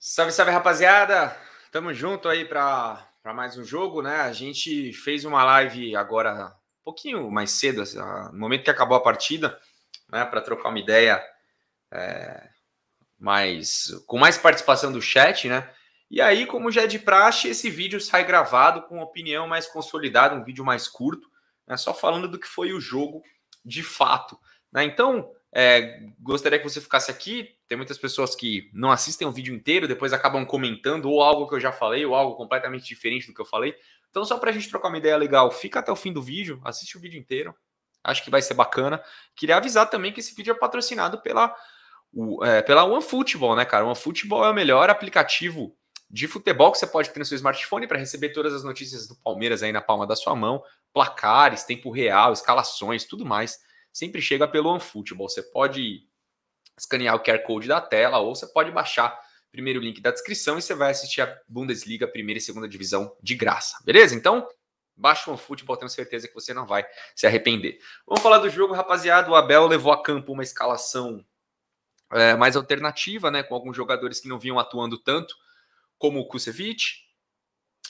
Salve, salve, rapaziada! Tamo junto aí para mais um jogo, né? A gente fez uma live agora, um pouquinho mais cedo, assim, ah, no momento que acabou a partida, né? Para trocar uma ideia é, mais, com mais participação do chat, né? E aí, como já é de praxe, esse vídeo sai gravado com opinião mais consolidada, um vídeo mais curto, né? só falando do que foi o jogo de fato. Né? Então, é, gostaria que você ficasse aqui. Tem muitas pessoas que não assistem o vídeo inteiro, depois acabam comentando ou algo que eu já falei, ou algo completamente diferente do que eu falei. Então, só para a gente trocar uma ideia legal, fica até o fim do vídeo, assiste o vídeo inteiro. Acho que vai ser bacana. Queria avisar também que esse vídeo é patrocinado pela, o, é, pela OneFootball, né, cara? OneFootball é o melhor aplicativo de futebol que você pode ter no seu smartphone para receber todas as notícias do Palmeiras aí na palma da sua mão, placares, tempo real, escalações, tudo mais sempre chega pelo OneFootball. Você pode escanear o QR Code da tela ou você pode baixar o primeiro link da descrição e você vai assistir a Bundesliga, primeira e segunda divisão de graça. Beleza? Então, Baixa o OneFootball, tenho certeza que você não vai se arrepender. Vamos falar do jogo, rapaziada. O Abel levou a campo uma escalação é, mais alternativa, né? Com alguns jogadores que não vinham atuando tanto, como o Kusevich,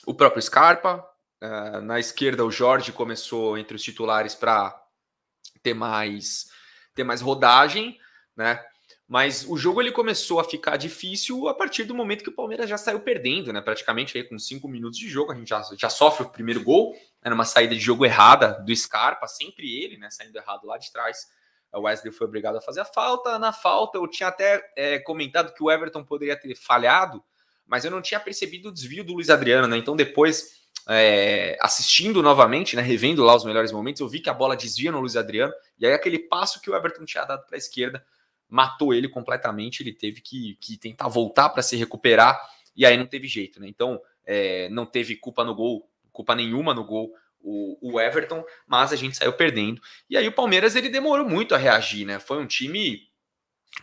o próprio Scarpa. É, na esquerda, o Jorge começou entre os titulares para ter mais ter mais rodagem, né? Mas o jogo ele começou a ficar difícil a partir do momento que o Palmeiras já saiu perdendo, né? Praticamente aí com cinco minutos de jogo, a gente já, já sofre o primeiro gol, era né? numa saída de jogo errada do Scarpa, sempre ele, né? Saindo errado lá de trás. O Wesley foi obrigado a fazer a falta. Na falta, eu tinha até é, comentado que o Everton poderia ter falhado, mas eu não tinha percebido o desvio do Luiz Adriano, né? Então depois é, assistindo novamente, né, revendo lá os melhores momentos, eu vi que a bola desvia no Luiz Adriano, e aí aquele passo que o Everton tinha dado para a esquerda matou ele completamente, ele teve que, que tentar voltar para se recuperar, e aí não teve jeito, né? Então, é, não teve culpa no gol, culpa nenhuma no gol o, o, Everton, mas a gente saiu perdendo. E aí o Palmeiras ele demorou muito a reagir, né? Foi um time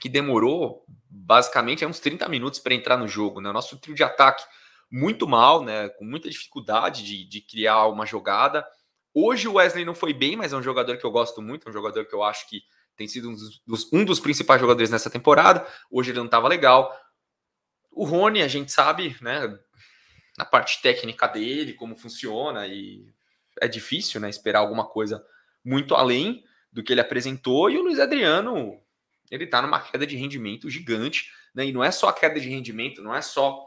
que demorou basicamente é, uns 30 minutos para entrar no jogo, né? O nosso trio de ataque muito mal, né? Com muita dificuldade de, de criar uma jogada. Hoje o Wesley não foi bem, mas é um jogador que eu gosto muito, é um jogador que eu acho que tem sido um dos, um dos principais jogadores nessa temporada. Hoje ele não estava legal. O Rony, a gente sabe, né? Na parte técnica dele, como funciona, e é difícil, né? Esperar alguma coisa muito além do que ele apresentou. E o Luiz Adriano, ele está numa queda de rendimento gigante, né? E não é só a queda de rendimento, não é só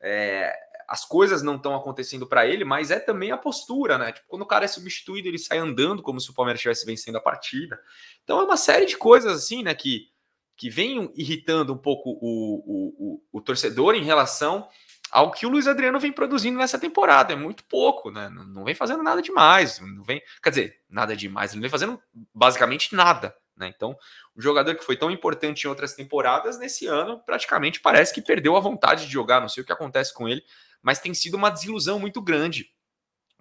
é, as coisas não estão acontecendo para ele, mas é também a postura, né? Tipo, quando o cara é substituído, ele sai andando como se o Palmeiras estivesse vencendo a partida. Então é uma série de coisas assim, né, que, que vem irritando um pouco o, o, o, o torcedor em relação ao que o Luiz Adriano vem produzindo nessa temporada. É muito pouco, né? Não, não, vem fazendo nada demais. Não vem, quer dizer, nada demais. Não vem fazendo basicamente nada. Né? Então, um jogador que foi tão importante em outras temporadas, nesse ano praticamente parece que perdeu a vontade de jogar, não sei o que acontece com ele, mas tem sido uma desilusão muito grande.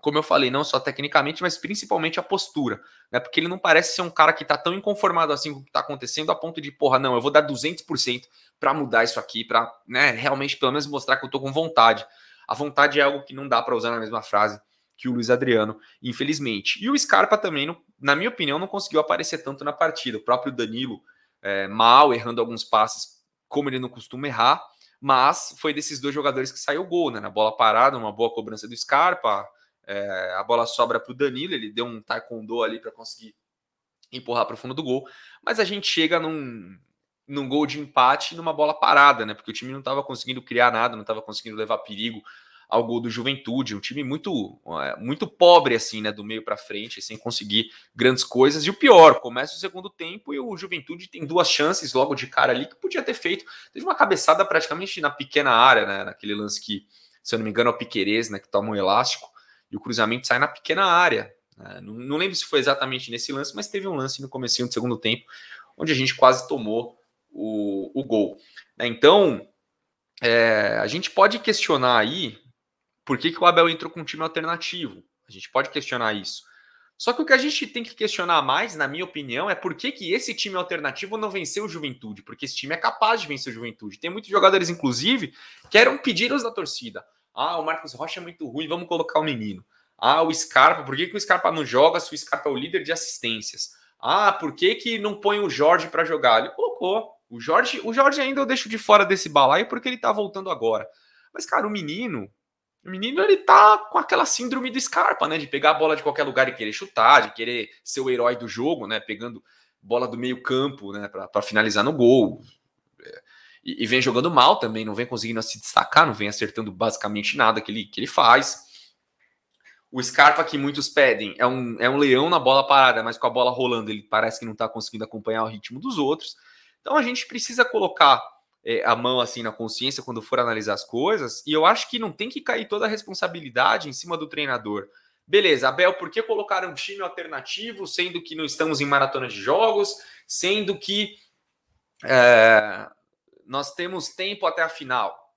Como eu falei, não só tecnicamente, mas principalmente a postura. Né? Porque ele não parece ser um cara que está tão inconformado assim com o que está acontecendo, a ponto de, porra, não, eu vou dar 200% para mudar isso aqui, para né, realmente pelo menos mostrar que eu estou com vontade. A vontade é algo que não dá para usar na mesma frase que o Luiz Adriano, infelizmente. E o Scarpa também, não, na minha opinião, não conseguiu aparecer tanto na partida. O próprio Danilo é, mal, errando alguns passes, como ele não costuma errar, mas foi desses dois jogadores que saiu o gol, né? Na bola parada, uma boa cobrança do Scarpa, é, a bola sobra para o Danilo, ele deu um taekwondo ali para conseguir empurrar para o fundo do gol, mas a gente chega num, num gol de empate numa bola parada, né? Porque o time não estava conseguindo criar nada, não estava conseguindo levar perigo, ao gol do Juventude, um time muito eh, muito pobre assim, né, do meio para frente, sem conseguir grandes coisas. E o pior, começa o segundo tempo e o Juventude tem duas chances logo de cara ali que podia ter feito. Teve uma cabeçada praticamente na pequena área, né, naquele lance que, se eu não me engano, é o Piquerez, né, que toma um elástico e o cruzamento sai na pequena área. Né? Não, não lembro se foi exatamente nesse lance, mas teve um lance no começo do segundo tempo onde a gente quase tomou o, o gol. Né. então, é, a gente pode questionar aí por que, que o Abel entrou com um time alternativo? A gente pode questionar isso. Só que o que a gente tem que questionar mais, na minha opinião, é por que, que esse time alternativo não venceu o Juventude, porque esse time é capaz de vencer o Juventude. Tem muitos jogadores, inclusive, que eram pedidos da torcida. Ah, o Marcos Rocha é muito ruim, vamos colocar o menino. Ah, o Scarpa, por que, que o Scarpa não joga se o Scarpa é o líder de assistências? Ah, por que, que não põe o Jorge para jogar? Ele colocou. O Jorge, o Jorge ainda eu deixo de fora desse balaio porque ele tá voltando agora. Mas, cara, o menino, o menino ele tá com aquela síndrome do Scarpa, né? De pegar a bola de qualquer lugar e querer chutar, de querer ser o herói do jogo, né? Pegando bola do meio-campo, né? Para finalizar no gol. É, e, e, vem jogando mal também, não vem conseguindo se destacar, não vem acertando basicamente nada que ele, que ele faz. O Scarpa que muitos pedem é um, é um leão na bola parada, mas com a bola rolando ele parece que não está conseguindo acompanhar o ritmo dos outros. Então a gente precisa colocar é, a mão assim na consciência quando for analisar as coisas. E eu acho que não tem que cair toda a responsabilidade em cima do treinador. Beleza, Abel, por que colocar um time alternativo, sendo que não estamos em maratona de jogos, sendo que é, nós temos tempo até a final?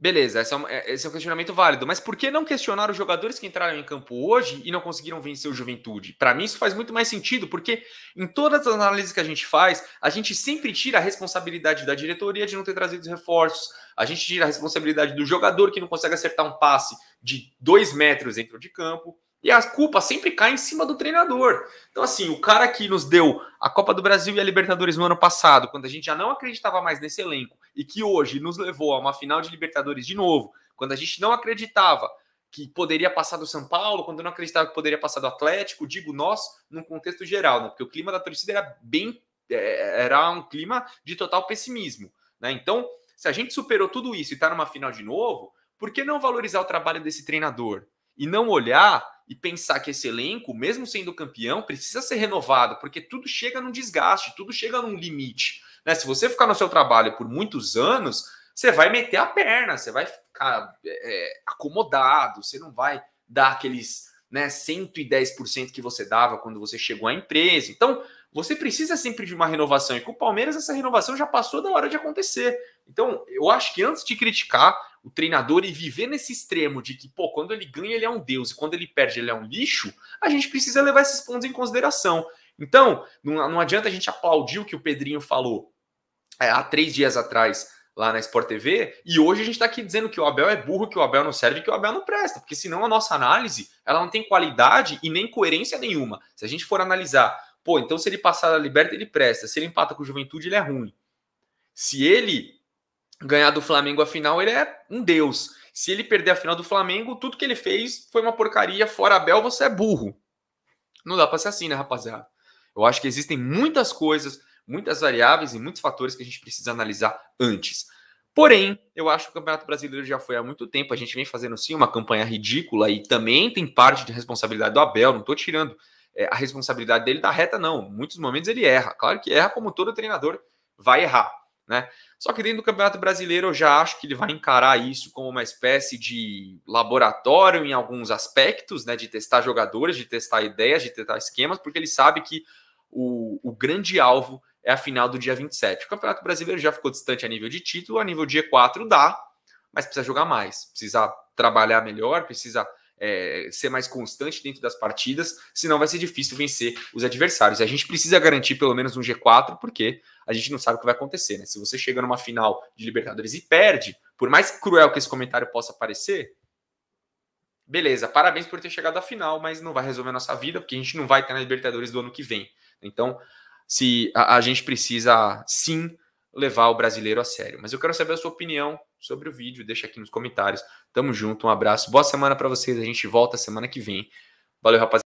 Beleza, esse é, um, é, esse é um questionamento válido, mas por que não questionar os jogadores que entraram em campo hoje e não conseguiram vencer o Juventude? Para mim, isso faz muito mais sentido, porque em todas as análises que a gente faz, a gente sempre tira a responsabilidade da diretoria de não ter trazido os reforços, a gente tira a responsabilidade do jogador que não consegue acertar um passe de dois metros dentro de campo, e a culpa sempre cai em cima do treinador. Então, assim, o cara que nos deu a Copa do Brasil e a Libertadores no ano passado, quando a gente já não acreditava mais nesse elenco, e que hoje nos levou a uma final de Libertadores de novo, quando a gente não acreditava que poderia passar do São Paulo, quando não acreditava que poderia passar do Atlético, digo nós, num contexto geral, né? Porque o clima da torcida era bem. É, era um clima de total pessimismo. Né? Então, se a gente superou tudo isso e está numa final de novo, por que não valorizar o trabalho desse treinador? e não olhar e pensar que esse elenco, mesmo sendo campeão, precisa ser renovado, porque tudo chega num desgaste, tudo chega num limite. Né? Se você ficar no seu trabalho por muitos anos, você vai meter a perna, você vai ficar é, é acomodado, você não vai dar aqueles né, 110% que você dava quando você chegou à empresa. Então, você precisa sempre de uma renovação. E com o Palmeiras, essa renovação já passou da hora de acontecer. Então, eu acho que antes de criticar o treinador e viver nesse extremo de que, pô, quando ele ganha, ele é um deus, e quando ele perde, ele é um lixo, a gente precisa levar esses pontos em consideração. Então, não, não adianta a gente aplaudir o que o Pedrinho falou é, há três dias atrás lá na Sport TV, e hoje a gente está aqui dizendo que o Abel é burro, que o Abel não serve, que o Abel não presta, porque senão a nossa análise ela não tem qualidade e nem coerência nenhuma. Se a gente for analisar Pô, então se ele passar da Liberta, ele presta. Se ele empata com o Juventude, ele é ruim. Se ele ganhar do Flamengo a final, ele é um deus. Se ele perder a final do Flamengo, tudo que ele fez foi uma porcaria. Fora Abel, você é burro. Não dá para ser assim, né, rapaziada? Eu acho que existem muitas coisas, muitas variáveis e muitos fatores que a gente precisa analisar antes. Porém, eu acho que o Campeonato Brasileiro já foi há muito tempo. A gente vem fazendo sim uma campanha ridícula e também tem parte de responsabilidade do Abel. Não estou tirando é, a responsabilidade dele da tá reta, não. Muitos momentos ele erra. Claro que erra, como todo treinador vai errar. Né? Só que dentro do Campeonato Brasileiro eu já acho que ele vai encarar isso como uma espécie de laboratório em alguns aspectos, né? De testar jogadores, de testar ideias, de testar esquemas, porque ele sabe que o, o grande alvo é a final do dia 27. O Campeonato Brasileiro já ficou distante a nível de título, a nível de E4 dá, mas precisa jogar mais, precisa trabalhar melhor, precisa é, ser mais constante dentro das partidas, senão vai ser difícil vencer os adversários. a gente precisa garantir pelo menos um G4, porque a gente não sabe o que vai acontecer, né? Se você chega numa final de Libertadores e perde, por mais cruel que esse comentário possa parecer, beleza, parabéns por ter chegado à final, mas não vai resolver a nossa vida, porque a gente não vai estar na Libertadores do ano que vem. Então, se a, a gente precisa sim levar o brasileiro a sério. Mas eu quero saber a sua opinião sobre o vídeo, deixa aqui nos comentários. Tamo junto, um abraço, boa semana para vocês. A gente volta semana que vem. Valeu, rapaziada.